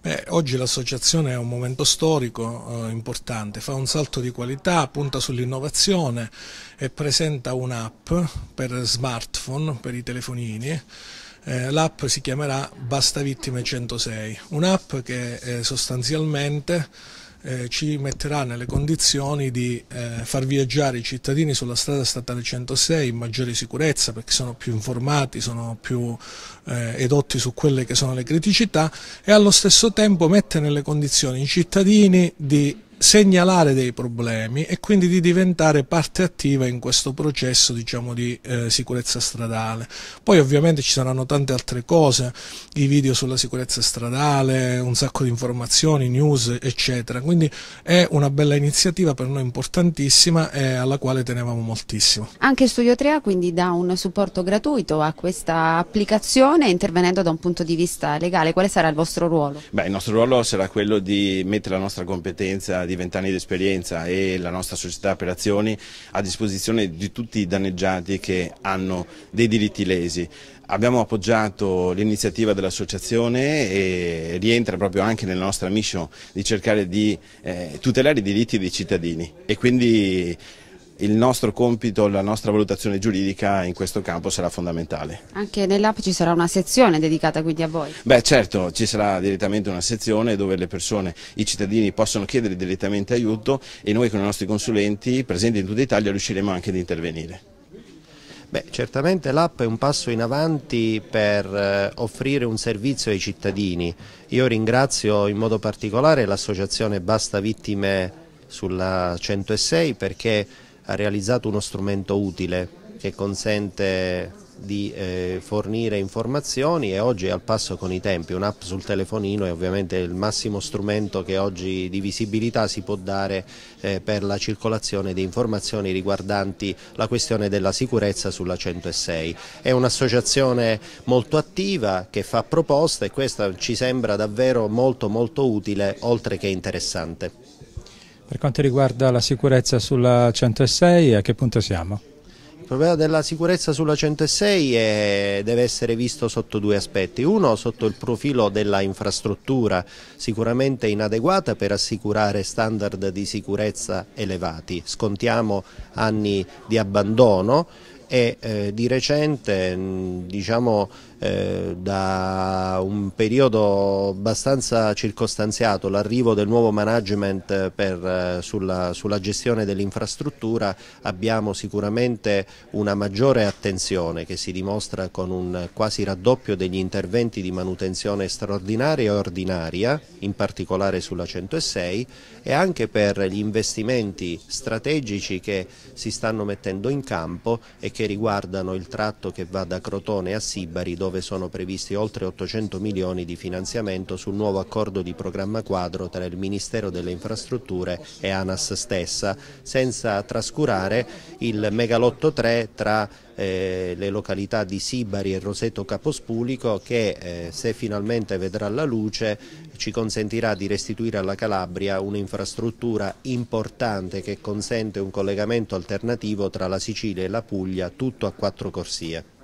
Beh, oggi l'associazione è un momento storico eh, importante, fa un salto di qualità, punta sull'innovazione e presenta un'app per smartphone, per i telefonini. Eh, L'app si chiamerà Basta Vittime 106, un'app che eh, sostanzialmente eh, ci metterà nelle condizioni di eh, far viaggiare i cittadini sulla strada statale 106 in maggiore sicurezza perché sono più informati, sono più eh, edotti su quelle che sono le criticità e allo stesso tempo mette nelle condizioni i cittadini di segnalare dei problemi e quindi di diventare parte attiva in questo processo diciamo, di eh, sicurezza stradale. Poi ovviamente ci saranno tante altre cose, i video sulla sicurezza stradale, un sacco di informazioni, news, eccetera. Quindi è una bella iniziativa per noi importantissima e alla quale tenevamo moltissimo. Anche Studio 3A quindi dà un supporto gratuito a questa applicazione intervenendo da un punto di vista legale. Quale sarà il vostro ruolo? Beh, il nostro ruolo sarà quello di mettere la nostra competenza di vent'anni di esperienza e la nostra società per azioni a disposizione di tutti i danneggiati che hanno dei diritti lesi. Abbiamo appoggiato l'iniziativa dell'associazione e rientra proprio anche nella nostra mission di cercare di eh, tutelare i diritti dei cittadini e quindi il nostro compito, la nostra valutazione giuridica in questo campo sarà fondamentale. Anche nell'app ci sarà una sezione dedicata quindi a voi? Beh certo, ci sarà direttamente una sezione dove le persone, i cittadini possono chiedere direttamente aiuto e noi con i nostri consulenti presenti in tutta Italia riusciremo anche ad intervenire. Beh, certamente l'app è un passo in avanti per eh, offrire un servizio ai cittadini. Io ringrazio in modo particolare l'associazione Basta Vittime sulla 106 perché ha realizzato uno strumento utile che consente di eh, fornire informazioni e oggi è al passo con i tempi, un'app sul telefonino è ovviamente il massimo strumento che oggi di visibilità si può dare eh, per la circolazione di informazioni riguardanti la questione della sicurezza sulla 106. È un'associazione molto attiva che fa proposte e questa ci sembra davvero molto molto utile oltre che interessante. Per quanto riguarda la sicurezza sulla 106, a che punto siamo? Il problema della sicurezza sulla 106 è, deve essere visto sotto due aspetti. Uno sotto il profilo della infrastruttura, sicuramente inadeguata per assicurare standard di sicurezza elevati. Scontiamo anni di abbandono e eh, di recente mm, diciamo eh, da un periodo abbastanza circostanziato l'arrivo del nuovo management per, eh, sulla, sulla, gestione dell'infrastruttura abbiamo sicuramente una maggiore attenzione che si dimostra con un quasi raddoppio degli interventi di manutenzione straordinaria e ordinaria in particolare sulla 106 e anche per gli investimenti strategici che si stanno mettendo in campo e che perché riguardano il tratto che va da Crotone a Sibari dove sono previsti oltre 800 milioni di finanziamento sul nuovo accordo di programma quadro tra il Ministero delle Infrastrutture e ANAS stessa, senza trascurare il megalotto 3 tra eh, le località di Sibari e Roseto Capospulico che eh, se finalmente vedrà la luce ci consentirà di restituire alla Calabria un'infrastruttura importante che consente un collegamento alternativo tra la Sicilia e la Puglia tutto a quattro corsie.